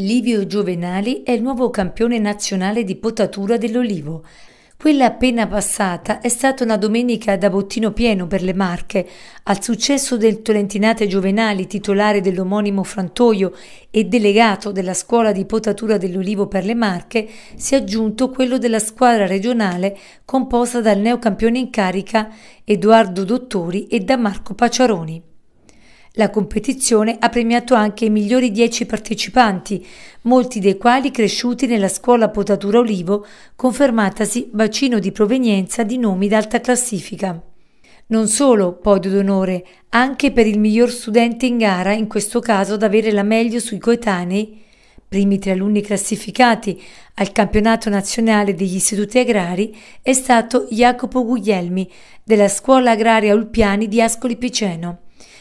Livio Giovenali è il nuovo campione nazionale di potatura dell'olivo. Quella appena passata è stata una domenica da bottino pieno per le Marche. Al successo del Tolentinate Giovenali, titolare dell'omonimo frantoio e delegato della scuola di potatura dell'olivo per le Marche, si è aggiunto quello della squadra regionale composta dal neocampione in carica Edoardo Dottori e da Marco Paciaroni. La competizione ha premiato anche i migliori 10 partecipanti, molti dei quali cresciuti nella scuola potatura olivo, confermatasi bacino di provenienza di nomi d'alta classifica. Non solo podio d'onore, anche per il miglior studente in gara, in questo caso ad avere la meglio sui coetanei, primi tre alunni classificati al campionato nazionale degli istituti agrari, è stato Jacopo Guglielmi della scuola agraria Ulpiani di Ascoli Piceno.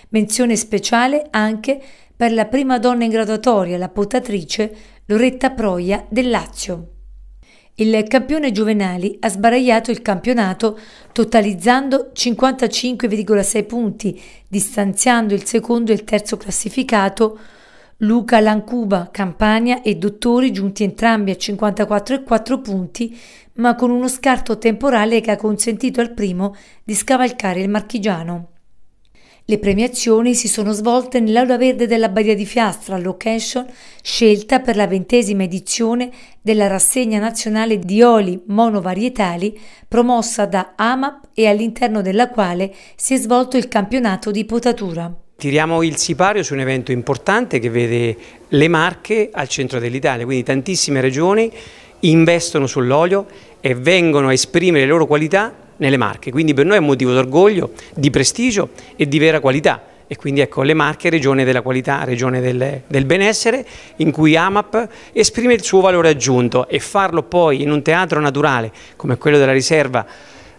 Menzione speciale anche per la prima donna in graduatoria, la potatrice Loretta Proia del Lazio. Il campione Giovenali ha sbaragliato il campionato totalizzando 55,6 punti, distanziando il secondo e il terzo classificato Luca Lancuba, Campania e Dottori giunti entrambi a 54,4 punti, ma con uno scarto temporale che ha consentito al primo di scavalcare il marchigiano. Le premiazioni si sono svolte nell'aula verde della Badia di Fiastra, location scelta per la ventesima edizione della rassegna nazionale di oli monovarietali promossa da AMAP e all'interno della quale si è svolto il campionato di potatura. Tiriamo il sipario su un evento importante che vede le Marche al centro dell'Italia, quindi tantissime regioni investono sull'olio e vengono a esprimere le loro qualità nelle Marche, quindi per noi è un motivo d'orgoglio, di prestigio e di vera qualità e quindi ecco le Marche, regione della qualità, regione del, del, benessere, in cui AMAP esprime il suo valore aggiunto e farlo poi in un teatro naturale come quello della riserva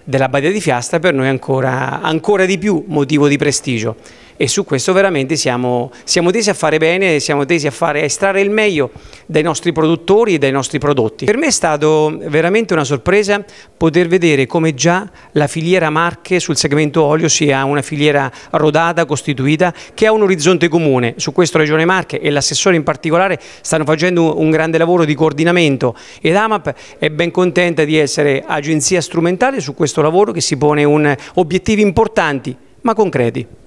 della Badia di Fiasta per noi è ancora, ancora di più motivo di prestigio e su questo veramente siamo, siamo tesi a fare bene, siamo tesi a, fare, a estrarre il meglio dai nostri produttori e dai nostri prodotti. Per me è stato veramente una sorpresa poter vedere come già la filiera Marche sul segmento olio sia una filiera rodata, costituita, che ha un orizzonte comune. Su questo Regione Marche e l'assessore in particolare stanno facendo un grande lavoro di coordinamento ed AMAP è ben contenta di essere agenzia strumentale su questo lavoro che si pone un, obiettivi importanti ma concreti.